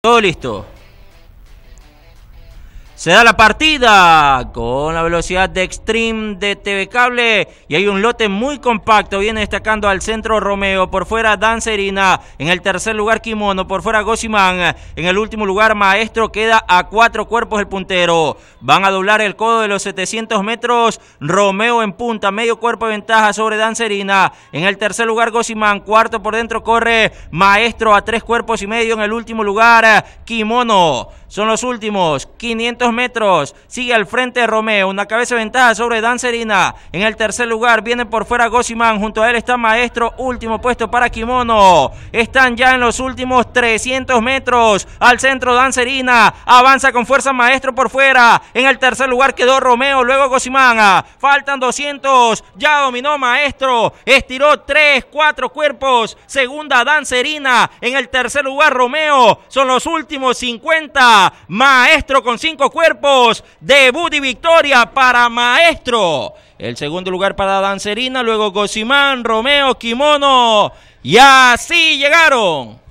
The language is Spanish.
Todo listo. Se da la partida con la velocidad de Extreme de TV Cable y hay un lote muy compacto. Viene destacando al centro Romeo, por fuera Dancerina, en el tercer lugar Kimono, por fuera Gozimán. en el último lugar Maestro queda a cuatro cuerpos el puntero. Van a doblar el codo de los 700 metros, Romeo en punta, medio cuerpo de ventaja sobre Dancerina, en el tercer lugar Gozimán, cuarto por dentro corre Maestro a tres cuerpos y medio, en el último lugar Kimono. Son los últimos 500 metros. Sigue al frente Romeo. Una cabeza de ventaja sobre Dancerina. En el tercer lugar viene por fuera Gosimán Junto a él está Maestro. Último puesto para Kimono. Están ya en los últimos 300 metros. Al centro Dancerina. Avanza con fuerza Maestro por fuera. En el tercer lugar quedó Romeo. Luego Gosimán Faltan 200. Ya dominó Maestro. Estiró 3, 4 cuerpos. Segunda Dancerina. En el tercer lugar Romeo. Son los últimos 50. Maestro con cinco cuerpos, debut y victoria para Maestro. El segundo lugar para Dancerina, luego Gosimán, Romeo, Kimono. Y así llegaron